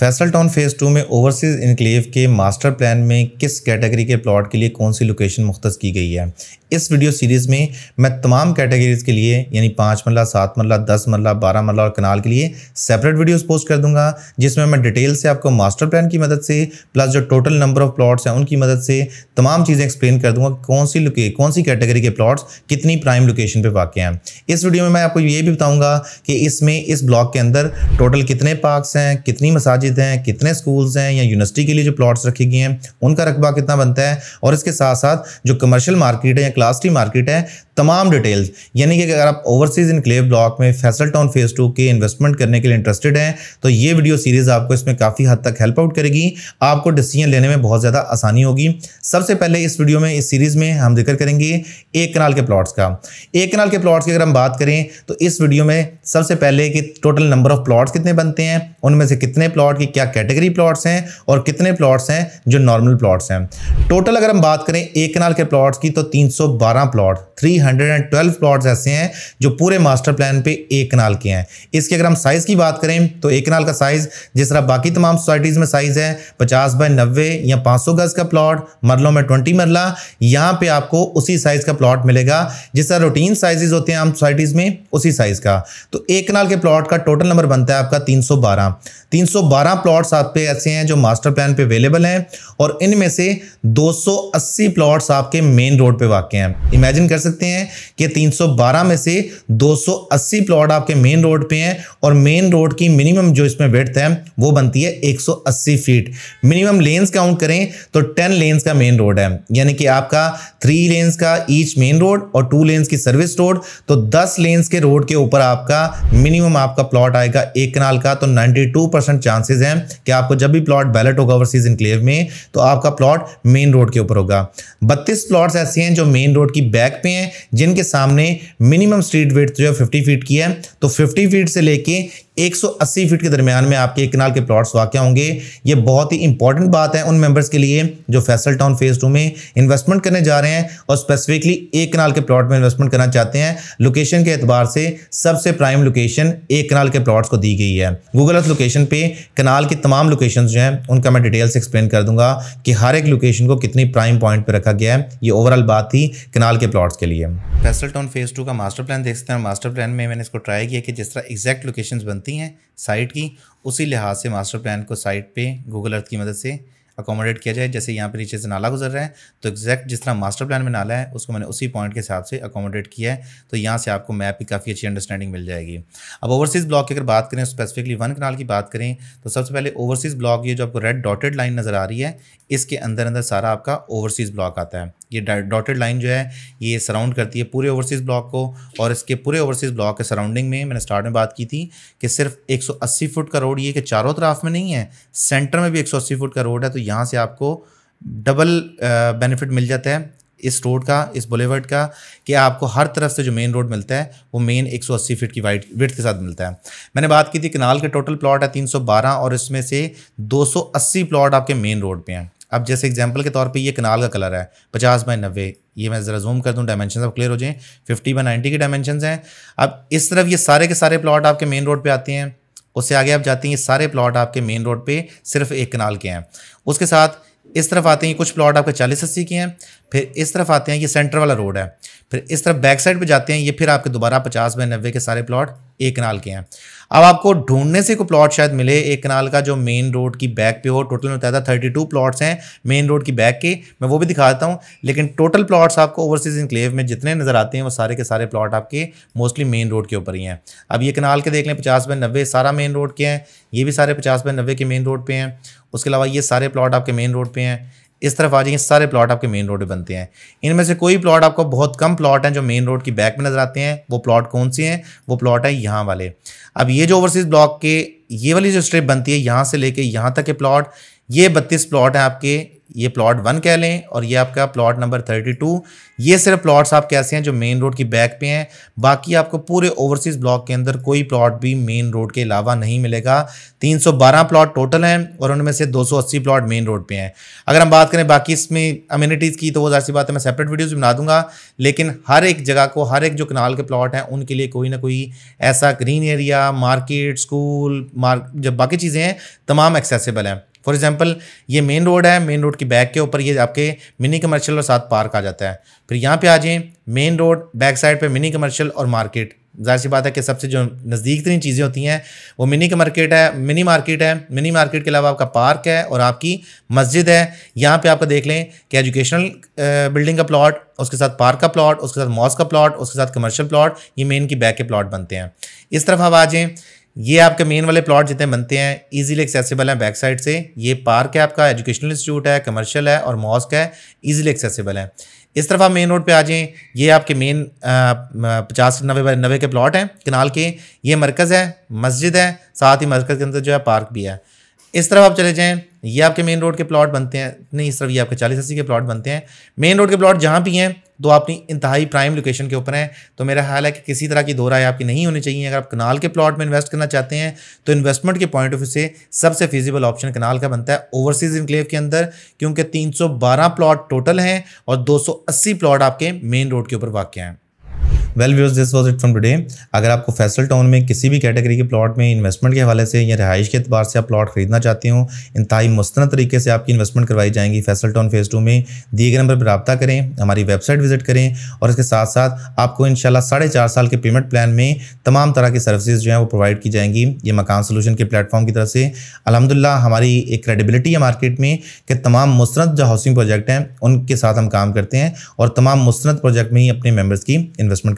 Faisal town phase two में overseas enclave के master plan में किस कैटेगरी के प्लॉट के लिए कौन सी लोकेशन मुख्त की गई है इस वीडियो सीरीज़ में मैं तमाम कैटेगरीज़ के लिए यानी पाँच मरला सात मरला दस मरला बारह मरला और कनाल के लिए सेपरेट वीडियोस पोस्ट कर दूंगा जिसमें मैं डिटेल से आपको मास्टर प्लान की मदद से प्लस जो टोटल नंबर ऑफ प्लॉट्स हैं उनकी मदद से तमाम चीज़ें एक्सप्लेन कर दूंगा कौन सी कौन सी कैटेगरी के प्लॉट्स कितनी प्राइम लोकेशन पर वाक़ हैं इस वीडियो में मैं आपको ये भी बताऊँगा कि इसमें इस ब्लॉक के अंदर टोटल कितने पार्कस हैं कितनी मसाजि मसाजिद हैं कितने स्कूल्स हैं या यूनिवर्सिटी के लिए जो प्लॉट्स रखे गए हैं उनका रकबा कितना बनता है और इसके साथ साथ जो कमर्शियल मार्केट है या क्लास टी मार्केट है तमाम डिटेल्स यानी कि अगर आप ओवरसीज इन क्लेव ब्लॉक में फैसल टाउन फेज टू के इन्वेस्टमेंट करने के लिए इंटरेस्टेड हैं तो ये वीडियो सीरीज़ आपको इसमें काफ़ी हद तक हेल्प आउट करेगी आपको डिसीजन लेने में बहुत ज़्यादा आसानी होगी सबसे पहले इस वीडियो में इस सीरीज़ में हम जिक्र करेंगे एक कनाल के प्लॉट्स का एक कनाल के प्लॉट्स की अगर हम बात करें तो इस वीडियो में सबसे पहले कि टोटल नंबर ऑफ प्लॉट्स कितने बनते हैं उनमें से कितने प्लॉट की क्या कैटेगरी प्लॉट्स हैं और कितने प्लॉट्स हैं जो नॉर्मल प्लॉट्स हैं टोटल अगर हम बात करें एक कनाल के प्लॉट्स की तो तीन प्लॉट थ्री 112 प्लॉट्स ऐसे हैं जो पूरे मास्टर प्लान पे एक कनाल के हैं इसके अगर हम साइज़ की बात करें तो एक कनाल का साइज़ जिस तरह बाकी तमाम सोसाइटीज़ में साइज़ है पचास बाय नब्बे या पाँच सौ गज़ का प्लॉट मरलों में ट्वेंटी मरला यहाँ पर आपको उसी साइज़ का प्लॉट मिलेगा जिस तरह रूटीन साइज़ होते हैं आम सोसाइटीज़ में उसी साइज़ का तो एक कनाल के प्लॉट का टोटल नंबर बनता है आपका तीन सौ बारह तीन सौ बारह प्लॉट्स आपके ऐसे हैं जो मास्टर प्लान पे अवेलेबल हैं और इनमें से 280 प्लॉट्स आपके मेन रोड पे वाक़ हैं इमेजिन कर सकते हैं हैं कि 312 में से 280 प्लॉट आपके मेन रोड पे हैं और मेन रोड की मिनिमम जो इसमें वेट है वो बनती है 180 फीट मिनिमम लेन्स काउंट करें तो 10 लेन्स का मेन रोड है यानी कि आपका थ्री लेन्स का ईच मेन रोड और टू लेन्स की सर्विस रोड तो दस लेन्स के रोड के ऊपर आपका मिनिमम आपका प्लॉट आएगा एक कनाल का तो 92 चांसेस चांसेज हैं कि आपको जब भी प्लॉट बैलेट होगा ओवरसीज इनक्लेव में तो आपका प्लॉट मेन रोड के ऊपर होगा 32 प्लॉट्स ऐसे हैं जो मेन रोड की बैक पे हैं जिनके सामने मिनिमम स्ट्रीट वेट जो है फिफ्टी फीट की है तो फिफ्टी फीट से लेके 180 फीट के दरमियान में आपके एक कनाल के प्लॉट्स वाक़ होंगे ये बहुत ही इंपॉर्टेंट बात है उन मेंबर्स के लिए जो फैसल टाउन फेज़ टू में इन्वेस्टमेंट करने जा रहे हैं और स्पेसिफिकली एक कनाल के प्लॉट में इन्वेस्टमेंट करना चाहते हैं लोकेशन के एतबार से सबसे प्राइम लोकेशन एक कनाल के प्लॉट्स को दी गई है गूगल अर्थ लोकेशन पर कनाल की तमाम लोकेशन जो हैं उनका मैं डिटेल्स एक्सप्लेन कर दूंगा कि हर एक लोकेशन को कितनी प्राइम पॉइंट पर रखा गया है ये ओवरऑल बात थी कनाल के प्लॉट्स के लिए फैसल टाउन फेज़ टू का मास्टर प्लान देखते हैं मास्टर प्लान में मैंने इसको ट्राई किया कि जिस तरह एग्जैक्ट लोकेशन बनती बनती हैं साइट की उसी लिहाज से मास्टर प्लान को साइट पे गूगल अर्थ की मदद से अकोमोडेट किया जाए जैसे यहाँ पे नीचे से नाला गुजर रहा है तो एग्जैक्ट जिस तरह मास्टर प्लान में नाला है उसको मैंने उसी पॉइंट के हिसाब से अकोमोडेट किया है तो यहाँ से आपको मैप की काफ़ी अच्छी अंडरस्टैंडिंग मिल जाएगी अब ओवरसीज़ ब्लॉक की अगर बात करें स्पेसिफिकली वन कनाल की बात करें तो सबसे पहले ओवरसीज़ ब्लॉक ये जो आपको रेड डॉटेड लाइन नज़र आ रही है इसके अंदर अंदर सारा आपका ओवरसीज़ ब्लॉक आता है ये डॉटेड लाइन जो है ये सराउंड करती है पूरे ओवरसीज़ ब्लॉक को और इसके पूरे ओवरसीज़ ब्लॉक के सराउंडिंग में मैंने स्टार्ट में बात की थी कि सिर्फ 180 फुट का रोड ये कि चारों तरफ में नहीं है सेंटर में भी 180 फुट का रोड है तो यहाँ से आपको डबल बेनिफिट मिल जाता है इस रोड का इस बुलेवर्ड का कि आपको हर तरफ से जो मेन रोड मिलता है वो मेन 180 फीट की वाइट विथ के साथ मिलता है मैंने बात की थी कनाल के टोटल प्लॉट है 312 और इसमें से 280 प्लॉट आपके मेन रोड पे हैं अब जैसे एग्जाम्पल के तौर पर ये कनाल का कलर है पचास बाई नब्बे ये मैं ज़रा जूम कर दूँ डायमेंशन अब क्लियर हो जाए फिफ्टी बाई नाइन्टी के डायमेंशन हैं अब इस तरफ ये सारे के सारे प्लॉट आपके मेन रोड पर आते हैं उससे आगे आप जाते हैं ये सारे प्लॉट आपके मेन रोड पर सिर्फ एक कनाल के हैं उसके साथ इस तरफ आते हैं कुछ प्लॉट आपके चालीस अस्सी के हैं फिर इस तरफ आते हैं ये सेंटर वाला रोड है फिर इस तरफ बैक साइड पे जाते हैं ये फिर आपके दोबारा पचास बाय नब्बे के सारे प्लॉट एक कनाल के हैं अब आपको ढूंढने से कोई प्लॉट शायद मिले एक कनाल का जो मेन रोड की बैक पे हो टोटल में बताया था थर्टी टू प्लॉट्स हैं मेन रोड की बैक के मैं वो भी दिखा देता हूँ लेकिन टोटल प्लॉट्स आपको ओवरसीज इनक्लेव में जितने नज़र आते हैं वो सारे के सारे प्लॉट आपके मोस्टली मेन रोड के ऊपर ही हैं अब ये कनाल के देख लें पचास बाय नब्बे सारा मेन रोड के हैं ये भी सारे पचास बाय नब्बे के मेन रोड पर हैं उसके अलावा ये सारे प्लॉट आपके मेन रोड पर हैं इस तरफ आ जाएंगे सारे प्लॉट आपके मेन रोड पे बनते हैं इनमें से कोई प्लॉट आपको बहुत कम प्लॉट हैं जो मेन रोड की बैक में नजर आते हैं वो प्लॉट कौन से हैं वो प्लॉट है यहाँ वाले अब ये जो ओवरसीज ब्लॉक के ये वाली जो स्ट्रिप बनती है यहाँ से लेके यहाँ तक के प्लॉट ये बत्तीस प्लॉट हैं आपके ये प्लॉट वन कह लें और ये आपका प्लॉट नंबर थर्टी टू ये सिर्फ प्लॉट्स आप कैसे हैं जो मेन रोड की बैक पे हैं बाकी आपको पूरे ओवरसीज़ ब्लॉक के अंदर कोई प्लॉट भी मेन रोड के अलावा नहीं मिलेगा 312 प्लॉट टोटल हैं और उनमें से 280 प्लॉट मेन रोड पे हैं अगर हम बात करें बाकी इसमें अम्यूनिटीज़ की तो वो जाहिर सी बात है मैं सेपरेट वीडियोज़ बना दूंगा लेकिन हर एक जगह को हर एक जो कनाल के प्लॉट हैं उनके लिए कोई ना कोई ऐसा green area market school mark जब बाकी चीज़ें हैं तमाम एक्सेसिबल हैं फॉर एग्जाम्पल ये मेन रोड है मेन रोड की बैक के ऊपर ये आपके मिनी कमर्शियल और साथ पार्क आ जाता है फिर यहाँ पे आ जाए मेन रोड बैक साइड पे मिनी कमर्शियल और मार्केट जाहिर सी बात है कि सबसे जो नज़दीक तरीन चीज़ें होती हैं वो मिनी मार्केट है मिनी मार्केट है मिनी मार्केट के अलावा आपका पार्क है और आपकी मस्जिद है यहाँ पे आपका देख लें कि एजुकेशनल बिल्डिंग का प्लॉट उसके साथ पार्क का प्लॉट उसके साथ मॉस का प्लॉट उसके साथ कमर्शियल प्लॉट ये मेन की बैक के प्लॉट बनते हैं इस तरफ आप आ जाएँ ये आपके मेन वाले प्लॉट जितने बनते हैं इजीली एक्सेसिबल हैं बैक साइड से ये पार्क है आपका एजुकेशनल इंस्टीट्यूट है कमर्शियल है और मॉस्क है इजीली एक्सेसिबल है इस तरफ आप मेन रोड पे आ जाएं ये आपके मेन पचास नबे बाई नबे के प्लॉट हैं किनाल के ये मरकज़ है मस्जिद है साथ ही मरकज़ के अंदर जो है पार्क भी है इस तरफ आप चले जाएँ ये आपके मेन रोड के प्लॉट बनते हैं नहीं सिर्फ ये आपके चालीस अस्सी के प्लॉट बनते हैं मेन रोड के प्लॉट जहाँ भी हैं तो आपकी इंतहाई प्राइम लोकेशन के ऊपर हैं तो मेरा ख्याल है कि किसी तरह की दो राय आपकी नहीं होनी चाहिए अगर आप कनाल के प्लॉट में इन्वेस्ट करना चाहते हैं तो इन्वेस्टमेंट के पॉइंट ऑफ व्यू से सबसे फिजिबल ऑप्शन कनाल का बनता है ओवरसीज इनक्लेव के अंदर क्योंकि बारह प्लॉट टोटल हैं और अस्सी प्लॉट आपके मेन रोड के ऊपर वाक़ हैं well views this was it from today अगर आपको फैसल टाउन में किसी भी कैटेगरी के प्लॉट में इन्वेस्टमेंट के हवाले से या रिहाइश के अतबार से आप प्लॉट खरीदना चाहते हो इंतई मुस्ंद तरीके से आपकी इन्वेस्टमेंट करवाई जाएंगी फैसल टाउन फेज़ टू में दिए गए नंबर पर रबा करें हमारी वेबसाइट विजिट करें और इसके साथ साथ आपको इन शाला साढ़े चार साल के पेमेंट प्लान में तमाम तरह की सर्विसेज जो हैं वो प्रोवाइड की जाएंगी ये मकान सोलूशन के प्लेटफॉर्म की तरफ से अलहमदिल्ला हमारी एक क्रेडिबिलिटी है मार्केट में कि तमाम मुस्ंद जो हाउसिंग प्रोजेक्ट हैं उनके साथ हम काम करते हैं और तमाम मुस्ंद प्रोजेक्ट में ही अपने मेम्बर्स की इन्वेस्टमेंट